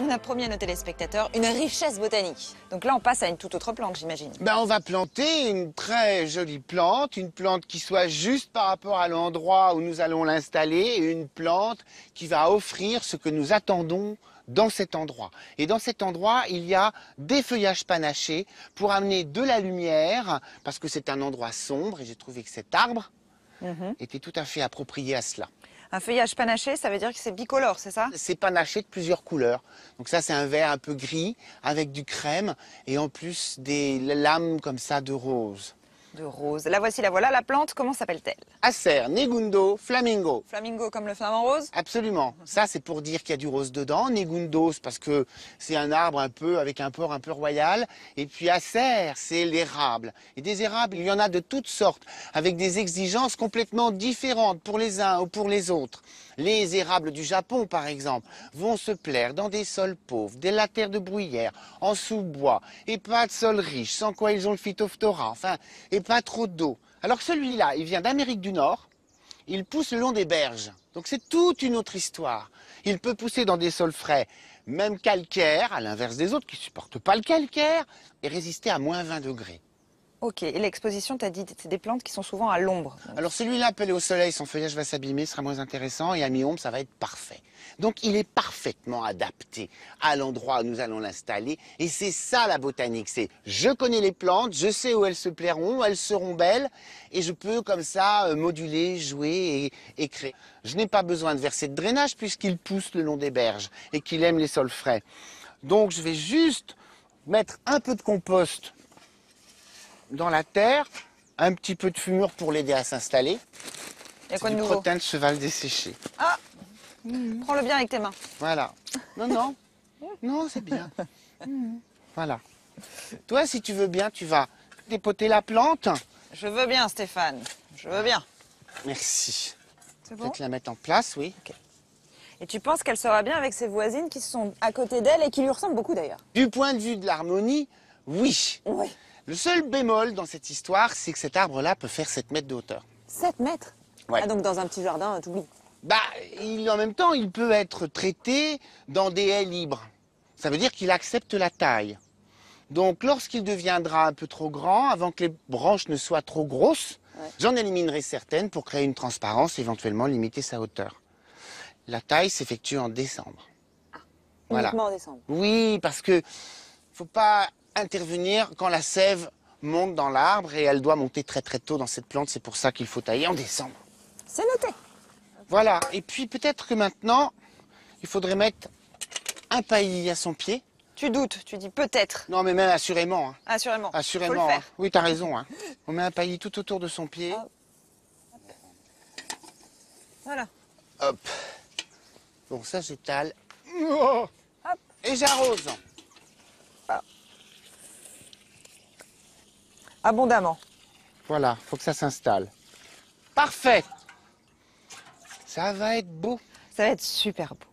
on a promis à nos téléspectateurs une richesse botanique. Donc là, on passe à une toute autre plante, j'imagine. Ben, on va planter une très jolie plante, une plante qui soit juste par rapport à l'endroit où nous allons l'installer, une plante qui va offrir ce que nous attendons dans cet endroit. Et dans cet endroit, il y a des feuillages panachés pour amener de la lumière, parce que c'est un endroit sombre, et j'ai trouvé que cet arbre mhm. était tout à fait approprié à cela. Un feuillage panaché, ça veut dire que c'est bicolore, c'est ça C'est panaché de plusieurs couleurs. Donc ça, c'est un vert un peu gris avec du crème et en plus des lames comme ça de rose de rose. La voici, la voilà, la plante, comment s'appelle-t-elle Acer, Negundo, Flamingo. Flamingo comme le flamant rose Absolument. Ça, c'est pour dire qu'il y a du rose dedans. Negundo, c'est parce que c'est un arbre un peu avec un port un peu royal. Et puis Acer, c'est l'érable. Et des érables, il y en a de toutes sortes, avec des exigences complètement différentes pour les uns ou pour les autres. Les érables du Japon, par exemple, vont se plaire dans des sols pauvres, des latères de bruyère, en sous-bois, et pas de sol riches, sans quoi ils ont le phytophthora. Enfin, pas trop d'eau. Alors celui-là, il vient d'Amérique du Nord, il pousse le long des berges. Donc c'est toute une autre histoire. Il peut pousser dans des sols frais, même calcaires, à l'inverse des autres qui ne supportent pas le calcaire, et résister à moins 20 degrés. Ok, et l'exposition, tu as dit, c'est des plantes qui sont souvent à l'ombre. Alors celui-là, appelé au soleil, son feuillage va s'abîmer, ce sera moins intéressant, et à mi-ombre, ça va être parfait. Donc il est parfaitement adapté à l'endroit où nous allons l'installer, et c'est ça la botanique, c'est je connais les plantes, je sais où elles se plairont, où elles seront belles, et je peux comme ça euh, moduler, jouer et, et créer. Je n'ai pas besoin de verser de drainage puisqu'il pousse le long des berges et qu'il aime les sols frais. Donc je vais juste mettre un peu de compost dans la terre, un petit peu de fumure pour l'aider à s'installer. Il y a quoi de nouveau crottin de cheval desséché. Ah Prends-le bien avec tes mains. Voilà. Non, non. non, c'est bien. Voilà. Toi, si tu veux bien, tu vas dépoter la plante. Je veux bien, Stéphane. Je veux bien. Merci. C'est bon Peut-être la mettre en place, oui. Et tu penses qu'elle sera bien avec ses voisines qui sont à côté d'elle et qui lui ressemblent beaucoup d'ailleurs Du point de vue de l'harmonie, oui. Oui. Le seul bémol dans cette histoire, c'est que cet arbre-là peut faire 7 mètres de hauteur. 7 mètres ouais. Ah, donc dans un petit jardin, euh, t'oublies Bah, en même temps, il peut être traité dans des haies libres. Ça veut dire qu'il accepte la taille. Donc lorsqu'il deviendra un peu trop grand, avant que les branches ne soient trop grosses, j'en éliminerai certaines pour créer une transparence, éventuellement limiter sa hauteur. La taille s'effectue en décembre. Ah, uniquement en décembre Oui, parce que faut pas intervenir quand la sève monte dans l'arbre et elle doit monter très très tôt dans cette plante. C'est pour ça qu'il faut tailler en décembre. C'est noté. Voilà. Et puis peut-être que maintenant, il faudrait mettre un paillis à son pied. Tu doutes, tu dis peut-être. Non, mais même assurément. Hein. Assurément. Assurément. oui tu as Oui, t'as raison. Hein. On met un paillis tout autour de son pied. Ah. Voilà. Hop. Bon, ça j'étale. Hop. Et j'arrose. abondamment. Voilà, faut que ça s'installe. Parfait. Ça va être beau. Ça va être super beau.